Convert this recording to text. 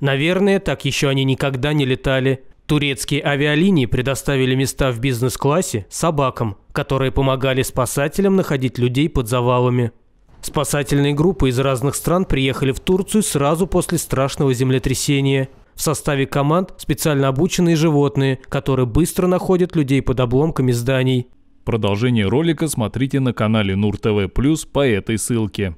Наверное, так еще они никогда не летали. Турецкие авиалинии предоставили места в бизнес-классе собакам, которые помогали спасателям находить людей под завалами. Спасательные группы из разных стран приехали в Турцию сразу после страшного землетрясения. В составе команд специально обученные животные, которые быстро находят людей под обломками зданий. Продолжение ролика смотрите на канале НУР ТВ Плюс по этой ссылке.